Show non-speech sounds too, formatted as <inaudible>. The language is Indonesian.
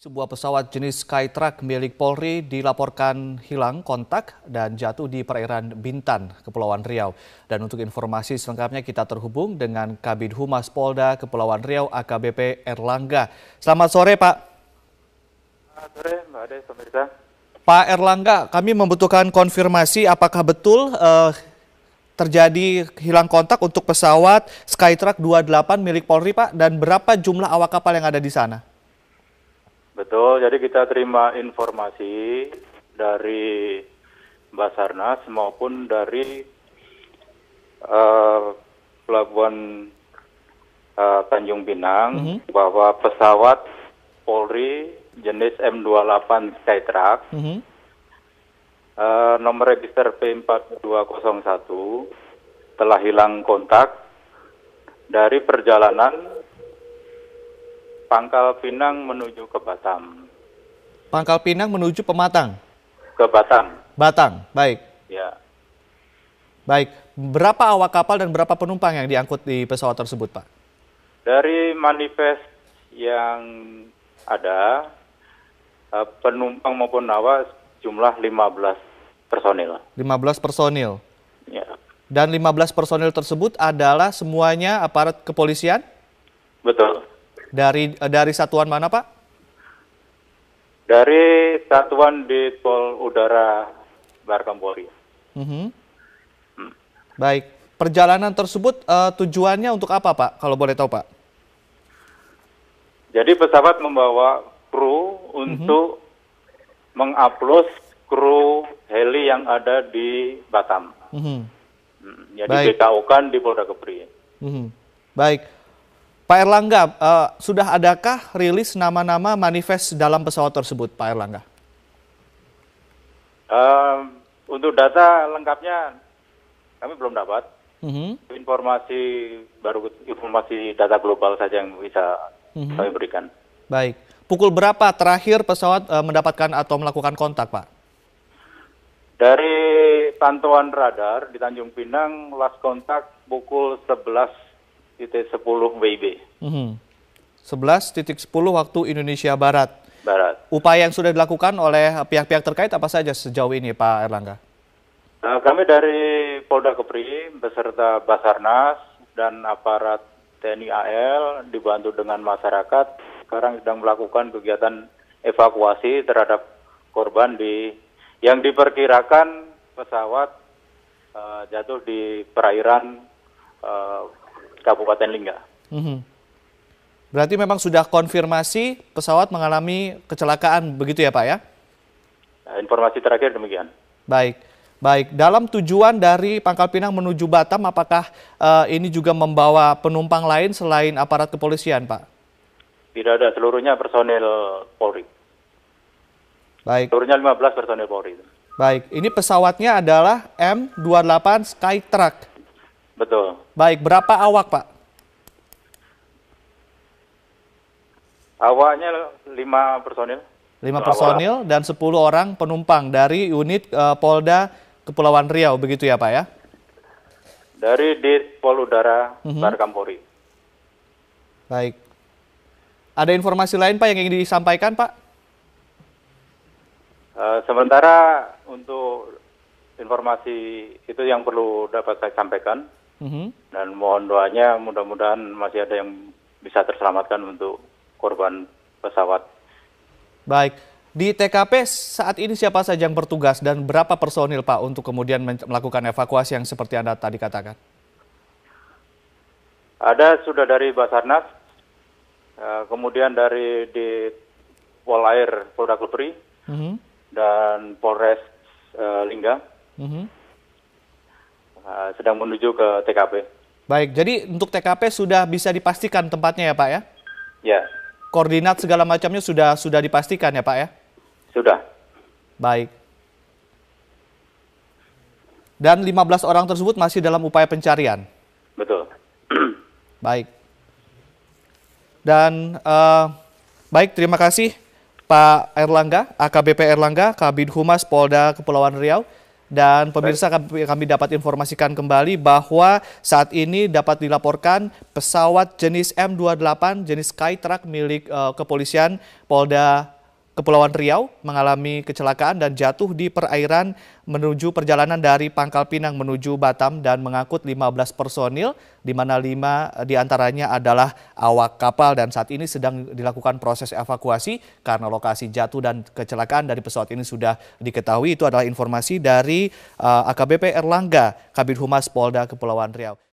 sebuah pesawat jenis Skytruck milik Polri dilaporkan hilang kontak dan jatuh di perairan Bintan, Kepulauan Riau. Dan untuk informasi selengkapnya kita terhubung dengan Kabid Humas Polda Kepulauan Riau AKBP Erlangga. Selamat sore Pak. Selamat sore Mbak Ade, pemirsa. Pak Erlangga, kami membutuhkan konfirmasi apakah betul eh, terjadi hilang kontak untuk pesawat Skytruck 28 milik Polri Pak dan berapa jumlah awak kapal yang ada di sana? Betul, jadi kita terima informasi dari Basarnas maupun dari uh, pelabuhan uh, Tanjung Pinang mm -hmm. bahwa pesawat Polri jenis M28 Skytruck mm -hmm. uh, nomor register P4201 telah hilang kontak dari perjalanan Pangkal Pinang menuju ke Batam. Pangkal Pinang menuju Pematang? Ke Batam. Batang, baik. Ya. Baik, berapa awak kapal dan berapa penumpang yang diangkut di pesawat tersebut, Pak? Dari manifest yang ada, eh, penumpang maupun awak jumlah 15 personil. 15 personil? Ya. Dan 15 personil tersebut adalah semuanya aparat kepolisian? Betul. Dari dari satuan mana Pak? Dari satuan di Pol Udara Barkampori. Mm -hmm. hmm. Baik, perjalanan tersebut uh, tujuannya untuk apa Pak? Kalau boleh tahu Pak? Jadi pesawat membawa kru mhm. untuk mm -hmm. mengupload kru heli yang ada di Batam. Mm -hmm. Jadi BKU kan di Polda Kepri. Mm -hmm. Baik. Pak Erlangga, uh, sudah adakah rilis nama-nama manifest dalam pesawat tersebut, Pak Erlangga? Uh, untuk data lengkapnya kami belum dapat. Mm -hmm. Informasi baru informasi data global saja yang bisa mm -hmm. kami berikan. Baik. Pukul berapa terakhir pesawat uh, mendapatkan atau melakukan kontak, Pak? Dari pantauan radar di Tanjung Pinang, last kontak pukul 11.10 WIB. Mm -hmm. 11.10 waktu Indonesia Barat. Barat. Upaya yang sudah dilakukan oleh pihak-pihak terkait apa saja sejauh ini Pak Erlangga? Nah, kami dari Polda Kepri beserta Basarnas dan aparat TNI AL dibantu dengan masyarakat sekarang sedang melakukan kegiatan evakuasi terhadap korban di yang diperkirakan pesawat uh, jatuh di perairan uh, Kabupaten Lingga. Hmm. Berarti memang sudah konfirmasi pesawat mengalami kecelakaan begitu ya Pak ya? Nah, informasi terakhir demikian. Baik. Baik, dalam tujuan dari Pangkal Pinang menuju Batam, apakah uh, ini juga membawa penumpang lain selain aparat kepolisian, Pak? Tidak ada, seluruhnya personel Polri. Baik. Seluruhnya 15 personil Polri. Baik, ini pesawatnya adalah M28 Skytruck. Betul. Baik, berapa awak Pak? Awaknya lima personil. Lima personil dan 10 orang penumpang dari unit uh, Polda Kepulauan Riau, begitu ya Pak ya? Dari Dit Pol Udara mm -hmm. Barkampori. Baik. Ada informasi lain Pak yang ingin disampaikan Pak? Uh, sementara untuk informasi itu yang perlu dapat saya sampaikan. Mm-hmm. dan mohon doanya mudah-mudahan masih ada yang bisa terselamatkan untuk korban pesawat. Baik, di TKP saat ini siapa saja yang bertugas dan berapa personil Pak untuk kemudian melakukan evakuasi yang seperti Anda tadi katakan? Ada sudah dari Basarnas, eh, kemudian dari di Polair Polda Kepri, mm-hmm. dan Polres eh, Lingga. Mm-hmm Eh, sedang menuju ke TKP. Baik, jadi untuk TKP sudah bisa dipastikan tempatnya ya Pak ya? Ya. Koordinat segala macamnya sudah sudah dipastikan ya Pak ya? Sudah. Baik. Dan 15 orang tersebut masih dalam upaya pencarian? Betul. <clears throat> Baik. Dan uh, baik, terima kasih Pak Erlangga, AKBP Erlangga, Kabin Humas Polda Kepulauan Riau. Dan pemirsa kami dapat informasikan kembali bahwa saat ini dapat dilaporkan pesawat jenis M28 jenis Skytruck milik uh, kepolisian Polda Kepulauan Riau mengalami kecelakaan dan jatuh di perairan menuju perjalanan dari Pangkal Pinang menuju Batam dan mengangkut 15 personil di mana 5 diantaranya adalah awak kapal dan saat ini sedang dilakukan proses evakuasi karena lokasi jatuh dan kecelakaan dari pesawat ini sudah diketahui. Itu adalah informasi dari eh, AKBP Erlangga, Kabin Humas Polda Kepulauan Riau.